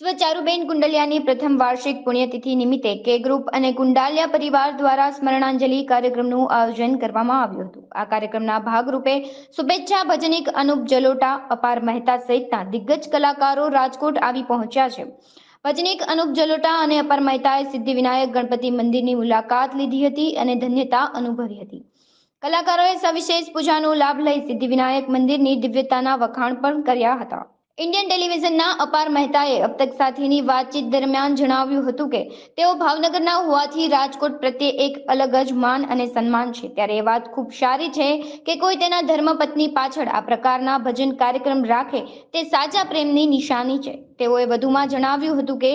સ્વચારુબેન કુંડલિયાની પ્રથમ વાર્ષિક પુણ્યતિથિ નિમિત્તે કે ગ્રુપ અને કુંડાલિયા પરિવાર દ્વારા સ્મરણાંજલિ કાર્યક્રમનું આયોજન કરવામાં આવ્યું હતું આ કાર્યક્રમના ભાગરૂપે શુભેચ્છા ભજનિક અનુપ જલોટા અપાર મહેતા સહિતના દિગ્ગજ કલાકારો રાજકોટ આવી પહોંચ્યા છે ભજનિક અનુપ જલોટા અને અપાર મહેતાએ સિદ્ધિવિનાયક ગણપતિ મંદિરની મુલાકાત લીધી હતી અને ધન્યતા અનુભવી હતી કલાકારોએ સવિશેષ પૂજાનો લાભ લઈ સિદ્ધિવિનાયક મંદિરની દિવ્યતાના વખાણ પણ કર્યા હતા ઇન્ડિયન ટેલિવિઝનના અપાર મહેતાએ અબતક સાથેની વાતચીત દરમિયાન જણાવ્યું હતું કે તેઓ ભાવનગરના હોવાથી રાજકોટ પ્રત્યે એક અલગ જ માન અને સન્માન છે ત્યારે એ વાત ખૂબ સારી છે કે કોઈ તેના ધર્મપત્ની પાછળ આ પ્રકારના ભજન કાર્યક્રમ રાખે તે સાચા પ્રેમની નિશાની છે તેઓએ વધુમાં જણાવ્યું હતું કે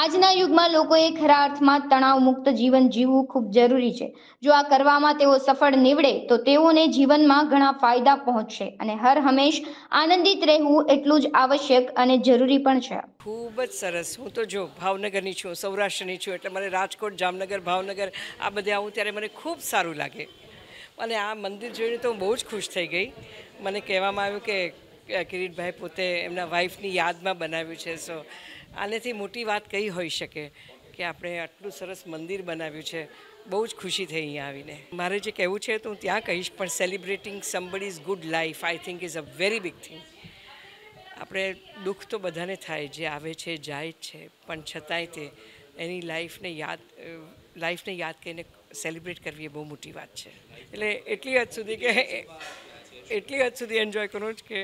આજના યુગમાં લોકોએ ખરા અર્થમાં તણાવ મુક્ત જીવન જીવવું ખૂબ જરૂરી છે જો આ કરવામાં તેઓ સફળ નીવડે તો તેઓને જીવનમાં ઘણા ફાયદા પહોંચશે અને હર હંમેશ આનંદિત રહેવું એટલું જ આવશ્યક અને જરૂરી પણ છે ખૂબ જ સરસ હું તો જો ભાવનગરની છું સૌરાષ્ટ્રની છું એટલે મને રાજકોટ જામનગર ભાવનગર આ બધે આવું ત્યારે મને ખૂબ સારું લાગે અને આ મંદિર જોઈને તો હું બહુ જ ખુશ થઈ ગઈ મને કહેવામાં આવ્યું કે કિરીટભાઈ પોતે એમના વાઈફની યાદમાં બનાવ્યું છે સો આનેથી મોટી વાત કઈ હોઈ શકે કે આપણે આટલું સરસ મંદિર બનાવ્યું છે બહુ જ ખુશી થઈ અહીંયા આવીને મારે જે કહેવું છે તો હું ત્યાં કહીશ પણ celebrating somebody is good life I think is a very big thing આપણે દુઃખ તો બધાને થાય જે આવે છે જાય જ છે પણ છતાંય તે એની લાઈફને યાદ લાઈફને યાદ કરીને સેલિબ્રેટ કરવી એ બહુ મોટી વાત છે એટલે એટલી હદ સુધી કે એટલી હદ સુધી એન્જોય કરું છું કે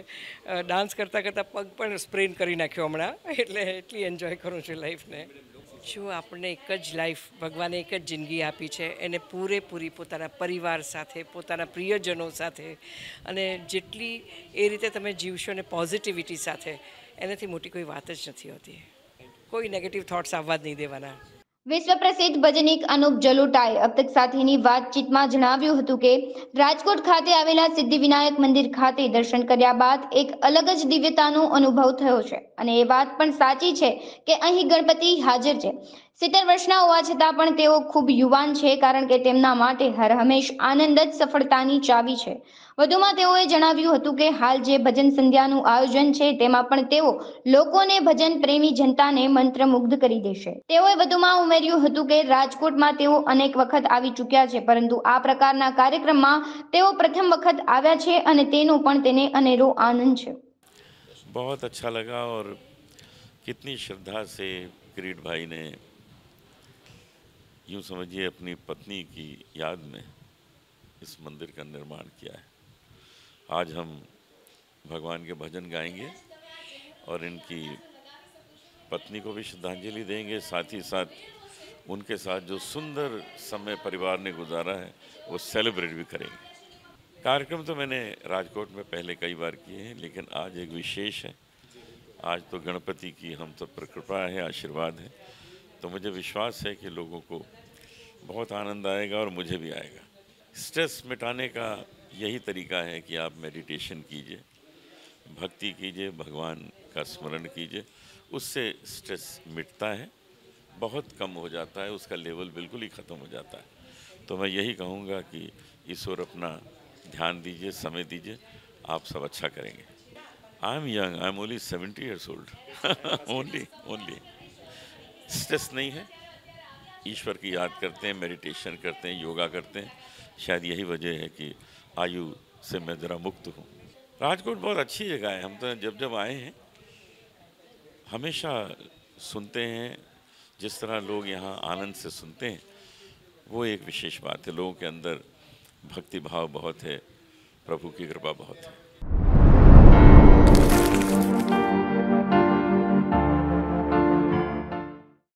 ડાન્સ કરતાં કરતાં પગ પણ સ્પ્રેન કરી નાખ્યો હમણાં એટલે એટલી એન્જોય કરું છું લાઈફને જો આપણને એક જ લાઈફ ભગવાને એક જ જિંદગી આપી છે એને પૂરેપૂરી પોતાના પરિવાર સાથે પોતાના પ્રિયજનો સાથે અને જેટલી એ રીતે તમે જીવશો ને પોઝિટિવિટી સાથે એનાથી મોટી કોઈ વાત જ નથી હોતી કોઈ નેગેટિવ થોટ્સ આવવા જ નહીં દેવાના વિશ્વ પ્રસિદ્ધ ભજનિક અનુપ જલોટાએ અપ્તક સાથેની વાતચીતમાં જણાવ્યું હતું કે રાજકોટ ખાતે આવેલા સિદ્ધિવિનાયક મંદિર ખાતે દર્શન કર્યા બાદ એક અલગ જ દિવ્યતાનો અનુભવ થયો છે અને એ વાત પણ સાચી છે કે અહીં ગણપતિ હાજર છે સિત્તેર વર્ષના હોવા છતાં પણ તેઓ ખૂબ યુવાન છે કારણ કે તેમના માટે હરહમેશ આનંદ જ સફળતાની ચાવી છે વધુમાં તેઓએ જણાવ્યું હતું કે હાલ જે ભજન સંધ્યાનું આયોજન છે તેમાં પણ તેઓ લોકોને ભજન પ્રેમી જનતાને મંત્રમુગ્ધ કરી દેશે તેઓએ વધુમાં ઉમેર્યું હતું કે રાજકોટમાં તેઓ અનેક વખત આવી ચૂક્યા છે પરંતુ આ પ્રકારના કાર્યક્રમમાં તેઓ પ્રથમ વખત આવ્યા છે અને તેનો પણ તેને અનેરો આનંદ છે बहुत अच्छा लगा और कितनी श्रद्धा से किरीट भाई ने यूँ समझिए अपनी पत्नी की याद में इस मंदिर का निर्माण किया है आज हम भगवान के भजन गाएंगे और इनकी पत्नी को भी श्रद्धांजलि देंगे साथ ही साथ उनके साथ जो सुंदर समय परिवार ने गुजारा है वो सेलिब्रेट भी करेंगे कार्यक्रम तो मैंने राजकोट में पहले कई बार किए हैं लेकिन आज एक विशेष है आज तो गणपति की हम सब पर कृपा है आशीर्वाद है तो मुझे विश्वास है कि लोगों को बहुत आनंद आएगा और मुझे भी आएगा स्ट्रेस मिटाने का यही तरीका है कि आप मेडिटेशन कीजिए भक्ति कीजिए भगवान का स्मरण कीजिए उससे स्ट्रेस मिटता है बहुत कम हो जाता है उसका लेवल बिल्कुल ही ख़त्म हो जाता है तो मैं यही कहूँगा कि इस अपना ध्यान दीजिए समय दीजिए आप सब अच्छा करेंगे I am young I am only seventy years old only only stress नहीं है ईश्वर की याद करते हैं मेडिटेशन करते हैं योगा करते हैं शायद यही वजह है कि आयु से मैं ज़रा मुक्त हूँ राजकोट बहुत अच्छी जगह है हम तो जब जब आए हैं हमेशा सुनते हैं जिस तरह लोग यहाँ आनंद से सुनते हैं वो एक विशेष बात है लोगों के अंदर भक्ति भाव बहुत है प्रभु की कृपा बहुत है